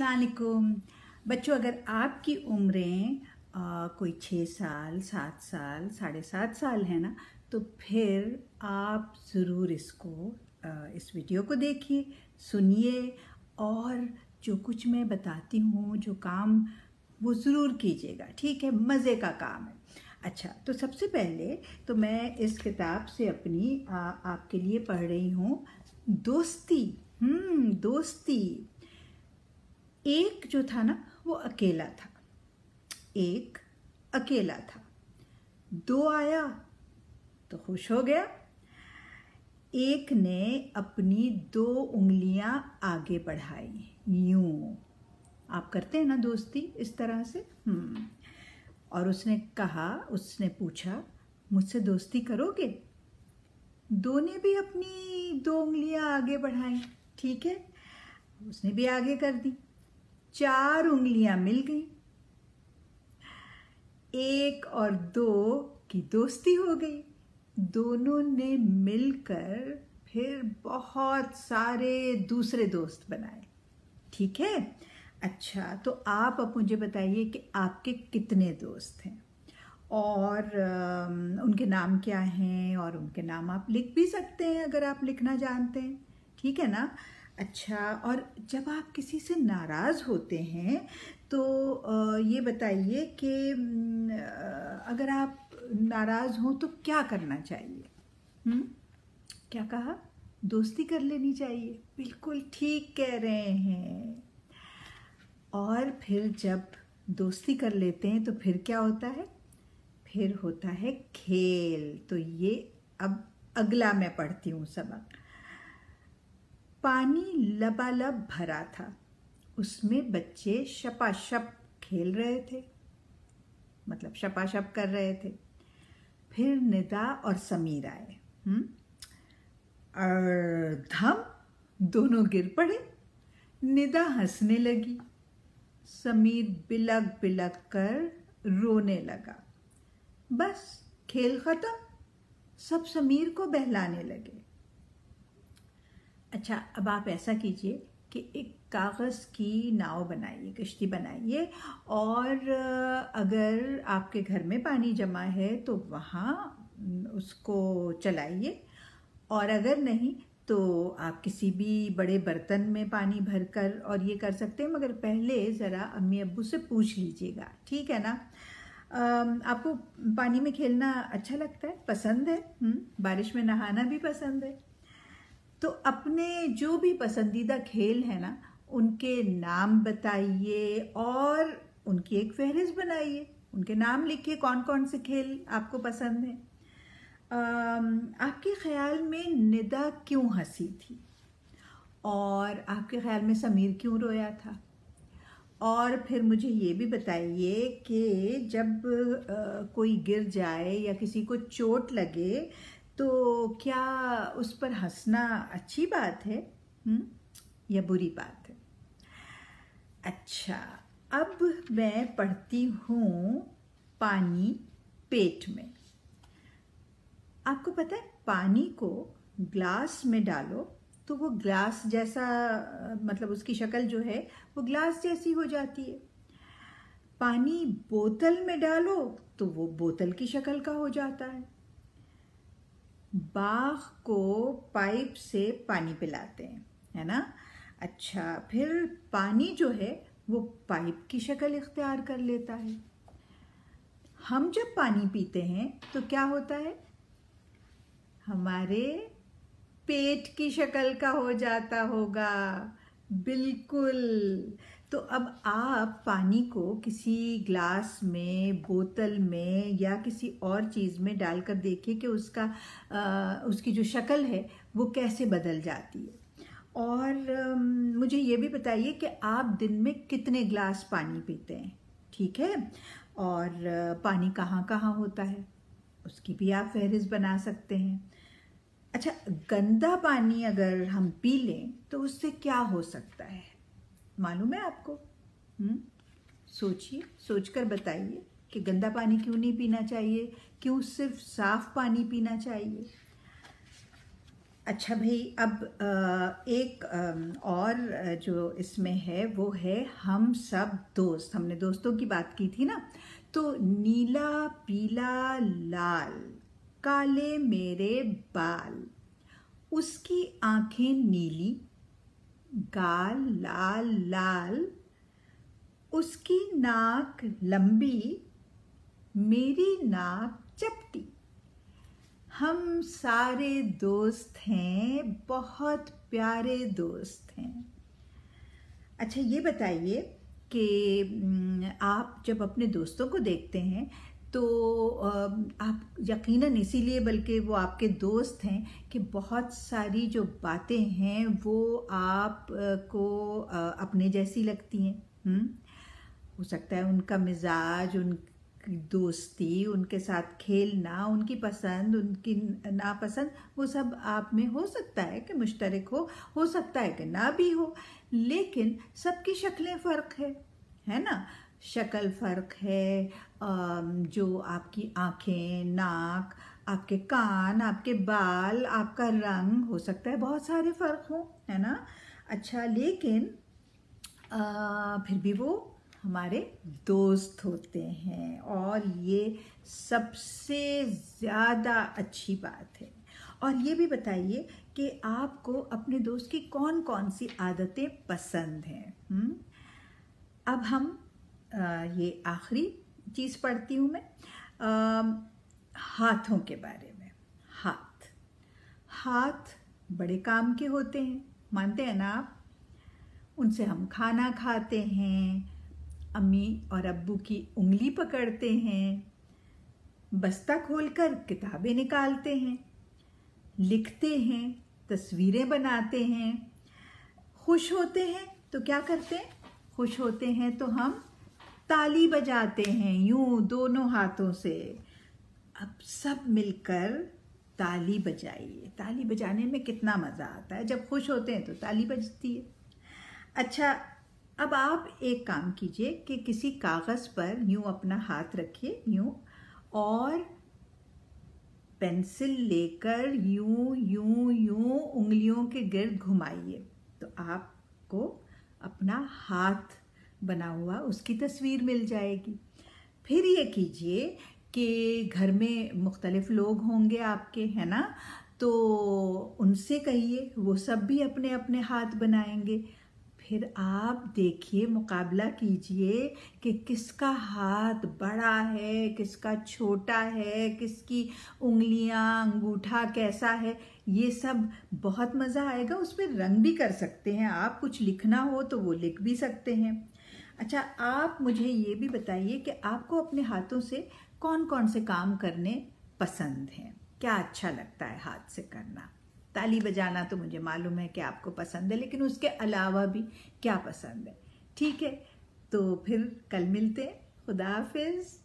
अलकुम बच्चों अगर आपकी उम्रें आ, कोई छः साल सात साल साढ़े सात साल है ना तो फिर आप ज़रूर इसको आ, इस वीडियो को देखिए सुनिए और जो कुछ मैं बताती हूँ जो काम वो ज़रूर कीजिएगा ठीक है मज़े का काम है अच्छा तो सबसे पहले तो मैं इस किताब से अपनी आ, आपके लिए पढ़ रही हूँ दोस्ती हम्म दोस्ती एक जो था ना वो अकेला था एक अकेला था दो आया तो खुश हो गया एक ने अपनी दो उंगलियां आगे बढ़ाई यूं आप करते हैं ना दोस्ती इस तरह से हम्म। और उसने कहा उसने पूछा मुझसे दोस्ती करोगे दो ने भी अपनी दो उंगलियां आगे बढ़ाई ठीक है उसने भी आगे कर दी चार उंगलियां मिल गई एक और दो की दोस्ती हो गई दोनों ने मिलकर फिर बहुत सारे दूसरे दोस्त बनाए ठीक है अच्छा तो आप अब मुझे बताइए कि आपके कितने दोस्त हैं और उनके नाम क्या हैं और उनके नाम आप लिख भी सकते हैं अगर आप लिखना जानते हैं ठीक है ना अच्छा और जब आप किसी से नाराज़ होते हैं तो ये बताइए कि अगर आप नाराज़ हों तो क्या करना चाहिए हुँ? क्या कहा दोस्ती कर लेनी चाहिए बिल्कुल ठीक कह रहे हैं और फिर जब दोस्ती कर लेते हैं तो फिर क्या होता है फिर होता है खेल तो ये अब अगला मैं पढ़ती हूँ सबक पानी लबालब भरा था उसमें बच्चे शपाशप खेल रहे थे मतलब शपाशप कर रहे थे फिर निदा और समीर आए हम्म? और धम दोनों गिर पड़े निदा हंसने लगी समीर बिलक बिलक कर रोने लगा बस खेल ख़त्म सब समीर को बहलाने लगे अच्छा अब आप ऐसा कीजिए कि एक कागज़ की नाव बनाइए कश्ती बनाइए और अगर आपके घर में पानी जमा है तो वहाँ उसको चलाइए और अगर नहीं तो आप किसी भी बड़े बर्तन में पानी भर कर और ये कर सकते हैं मगर पहले ज़रा अम्मी अबू से पूछ लीजिएगा ठीक है ना आपको पानी में खेलना अच्छा लगता है पसंद है हुँ? हम्म, बारिश में नहाना भी पसंद है तो अपने जो भी पसंदीदा खेल है ना उनके नाम बताइए और उनकी एक फहरिस्त बनाइए उनके नाम लिखिए कौन कौन से खेल आपको पसंद है आपके ख्याल में निदा क्यों हंसी थी और आपके ख्याल में समीर क्यों रोया था और फिर मुझे ये भी बताइए कि जब आ, कोई गिर जाए या किसी को चोट लगे तो क्या उस पर हंसना अच्छी बात है हुँ? हम्म? या बुरी बात है अच्छा अब मैं पढ़ती हूँ पानी पेट में आपको पता है पानी को ग्लास में डालो तो वो ग्लास जैसा मतलब उसकी शक्ल जो है वो ग्लास जैसी हो जाती है पानी बोतल में डालो तो वो बोतल की शक्ल का हो जाता है बाघ को पाइप से पानी पिलाते हैं है ना अच्छा फिर पानी जो है वो पाइप की शक्ल इख्तियार कर लेता है हम जब पानी पीते हैं तो क्या होता है हमारे पेट की शक्ल का हो जाता होगा बिल्कुल तो अब आप पानी को किसी ग्लास में बोतल में या किसी और चीज़ में डालकर देखिए कि उसका आ, उसकी जो शक्ल है वो कैसे बदल जाती है और आ, मुझे ये भी बताइए कि आप दिन में कितने ग्लास पानी पीते हैं ठीक है और आ, पानी कहाँ कहाँ होता है उसकी भी आप फहरिस्त बना सकते हैं अच्छा गंदा पानी अगर हम पी लें तो उससे क्या हो सकता है मालूम है आपको हम्म? सोचिए सोचकर बताइए कि गंदा पानी क्यों नहीं पीना चाहिए क्यों सिर्फ साफ पानी पीना चाहिए अच्छा भाई अब एक और जो इसमें है वो है हम सब दोस्त हमने दोस्तों की बात की थी ना तो नीला पीला लाल काले मेरे बाल उसकी आंखें नीली गाल लाल लाल उसकी नाक लंबी मेरी नाक चपटी हम सारे दोस्त हैं बहुत प्यारे दोस्त हैं अच्छा ये बताइए कि आप जब अपने दोस्तों को देखते हैं तो आप यकीनन इसीलिए बल्कि वो आपके दोस्त हैं कि बहुत सारी जो बातें हैं वो आप को अपने जैसी लगती हैं हो सकता है उनका मिजाज उन दोस्ती उनके साथ खेलना उनकी पसंद उनकी नापसंद वो सब आप में हो सकता है कि मुश्तरक हो हो सकता है कि ना भी हो लेकिन सबकी शक्लें फ़र्क है है ना शक्ल फ़र्क है जो आपकी आँखें नाक आपके कान आपके बाल आपका रंग हो सकता है बहुत सारे फ़र्क हों है ना अच्छा लेकिन आ, फिर भी वो हमारे दोस्त होते हैं और ये सबसे ज़्यादा अच्छी बात है और ये भी बताइए कि आपको अपने दोस्त की कौन कौन सी आदतें पसंद हैं हम्म? अब हम ये आखिरी चीज़ पढ़ती हूँ मैं आ, हाथों के बारे में हाथ हाथ बड़े काम के होते हैं मानते हैं ना आप उनसे हम खाना खाते हैं अम्मी और अब्बू की उंगली पकड़ते हैं बस्ता खोलकर किताबें निकालते हैं लिखते हैं तस्वीरें बनाते हैं खुश होते हैं तो क्या करते हैं खुश होते हैं तो हम ताली बजाते हैं यूं दोनों हाथों से अब सब मिलकर ताली बजाइए ताली बजाने में कितना मज़ा आता है जब खुश होते हैं तो ताली बजती है अच्छा अब आप एक काम कीजिए कि किसी कागज़ पर यूं अपना हाथ रखिए यूं और पेंसिल लेकर यूं यूं यूं उंगलियों के गिर्द घुमाइए तो आपको अपना हाथ बना हुआ उसकी तस्वीर मिल जाएगी फिर ये कीजिए कि घर में मुख्तलिफ लोग होंगे आपके है ना तो उनसे कहिए वो सब भी अपने अपने हाथ बनाएंगे फिर आप देखिए मुकाबला कीजिए कि किसका हाथ बड़ा है किसका छोटा है किसकी उंगलियां अंगूठा कैसा है ये सब बहुत मज़ा आएगा उस पर रंग भी कर सकते हैं आप कुछ लिखना हो तो वो लिख भी सकते हैं अच्छा आप मुझे ये भी बताइए कि आपको अपने हाथों से कौन कौन से काम करने पसंद हैं क्या अच्छा लगता है हाथ से करना ताली बजाना तो मुझे मालूम है कि आपको पसंद है लेकिन उसके अलावा भी क्या पसंद है ठीक है तो फिर कल मिलते हैं खुदा हाफिज़